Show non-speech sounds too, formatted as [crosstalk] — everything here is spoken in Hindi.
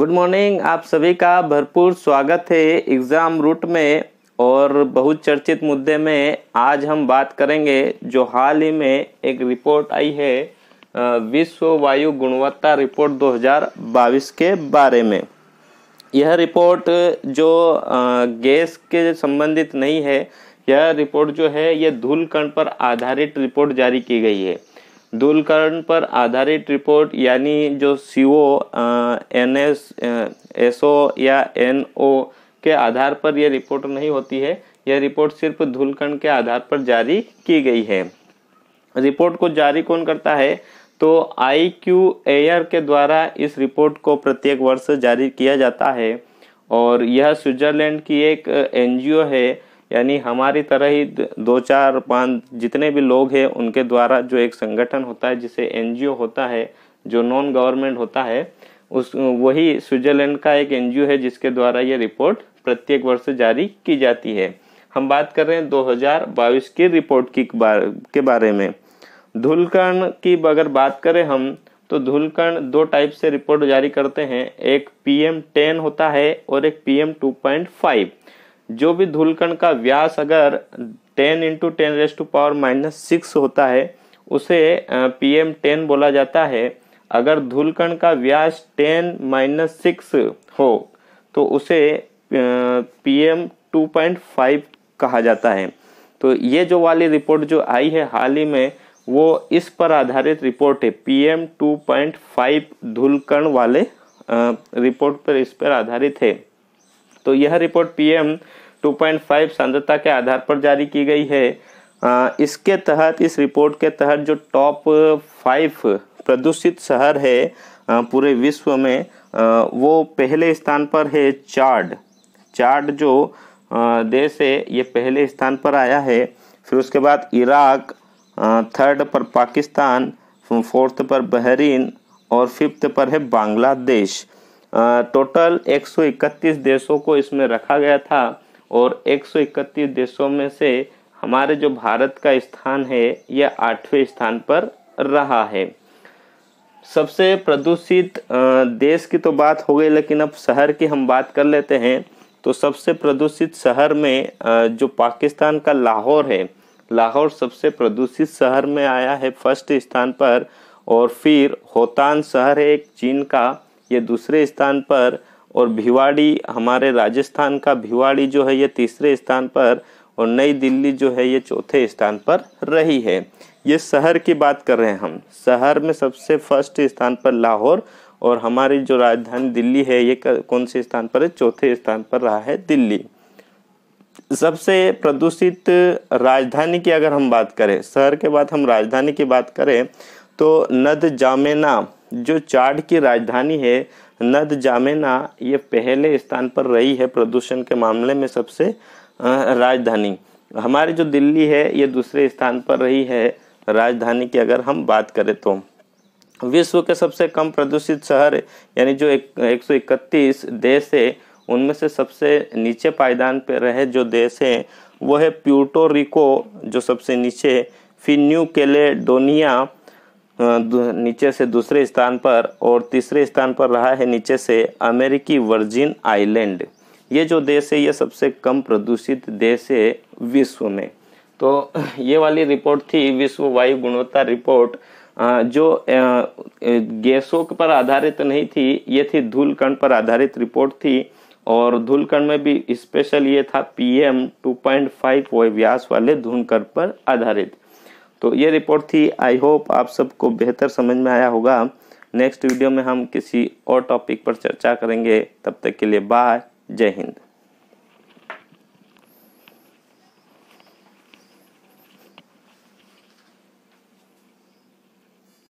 गुड मॉर्निंग आप सभी का भरपूर स्वागत है एग्ज़ाम रूट में और बहुत चर्चित मुद्दे में आज हम बात करेंगे जो हाल ही में एक रिपोर्ट आई है विश्व वायु गुणवत्ता रिपोर्ट 2022 के बारे में यह रिपोर्ट जो गैस के संबंधित नहीं है यह रिपोर्ट जो है यह धूल कण पर आधारित रिपोर्ट जारी की गई है दूलकरण पर आधारित रिपोर्ट यानी जो C O N S S O या एन ओ के आधार पर यह रिपोर्ट नहीं होती है यह रिपोर्ट सिर्फ धूलकण के आधार पर जारी की गई है रिपोर्ट को जारी कौन करता है तो आई क्यू एयर के द्वारा इस रिपोर्ट को प्रत्येक वर्ष जारी किया जाता है और यह स्विट्जरलैंड की एक एनजीओ है यानी हमारी तरह ही दो चार पाँच जितने भी लोग हैं उनके द्वारा जो एक संगठन होता है जिसे एन होता है जो नॉन गवर्नमेंट होता है उस वही स्विट्जरलैंड का एक एन है जिसके द्वारा ये रिपोर्ट प्रत्येक वर्ष जारी की जाती है हम बात कर रहे हैं 2022 की रिपोर्ट की बार, के बारे में धूलकर्ण की अगर बात करें हम तो धूलकर्ण दो टाइप से रिपोर्ट जारी करते हैं एक पी एम टेन होता है और एक P M two point five जो भी धूलकण का व्यास अगर ten into ten raise to power minus six होता है उसे पी एम टेन बोला जाता है अगर धूलकण का व्यास टेन माइनस सिक्स हो तो उसे P M two point five कहा जाता है तो ये जो वाली रिपोर्ट जो आई है हाल ही में वो इस पर आधारित रिपोर्ट है P M two point five धूलकण वाले रिपोर्ट पर इस पर आधारित है तो यह रिपोर्ट पीएम 2.5 सांद्रता के आधार पर जारी की गई है इसके तहत इस रिपोर्ट के तहत जो टॉप फाइव प्रदूषित शहर है पूरे विश्व में वो पहले स्थान पर है चार्ड चार्ड जो देश है ये पहले स्थान पर आया है फिर उसके बाद इराक थर्ड पर पाकिस्तान फोर्थ पर बहरीन और फिफ्थ पर है बांग्लादेश टोटल 131 देशों को इसमें रखा गया था और 131 देशों में से हमारे जो भारत का स्थान है यह आठवें स्थान पर रहा है सबसे प्रदूषित देश की तो बात हो गई लेकिन अब शहर की हम बात कर लेते हैं तो सबसे प्रदूषित शहर में जो पाकिस्तान का लाहौर है लाहौर सबसे प्रदूषित शहर में आया है फर्स्ट स्थान पर और फिर होतान शहर है एक चीन का ये दूसरे स्थान पर और भिवाड़ी हमारे राजस्थान का भिवाड़ी जो है ये तीसरे स्थान पर और नई दिल्ली जो है ये चौथे स्थान पर रही है ये शहर की बात कर रहे हैं हम शहर में सबसे फर्स्ट स्थान पर लाहौर और हमारी जो राजधानी दिल्ली है ये कौन से स्थान पर है चौथे स्थान पर रहा है दिल्ली सबसे प्रदूषित राजधानी की अगर हम बात करें शहर के बाद हम राजधानी की बात करें तो नद जामेना जो चाड की राजधानी है नद जामेना ये पहले स्थान पर रही है प्रदूषण के मामले में सबसे राजधानी हमारी जो दिल्ली है ये दूसरे स्थान पर रही है राजधानी की अगर हम बात करें तो विश्व के सबसे कम प्रदूषित शहर यानी जो एक, एक सौ इकतीस देश है उनमें से सबसे नीचे पायदान पर रहे जो देश हैं वो है प्यूटो रिको जो सबसे नीचे फिर न्यू केलेडोनिया नीचे से दूसरे स्थान पर और तीसरे स्थान पर रहा है नीचे से अमेरिकी वर्जिन आइलैंड ये जो देश है ये सबसे कम प्रदूषित देश है विश्व में तो [clears throat] ये वाली रिपोर्ट थी विश्व वायु गुणवत्ता रिपोर्ट जो गैसों पर आधारित नहीं थी ये थी कण पर आधारित रिपोर्ट थी और कण में भी स्पेशल ये था पीएम 2.5 व्यास वाले कण पर आधारित तो ये रिपोर्ट थी आई होप आप सबको बेहतर समझ में आया होगा नेक्स्ट वीडियो में हम किसी और टॉपिक पर चर्चा करेंगे तब तक के लिए बाय जय हिंद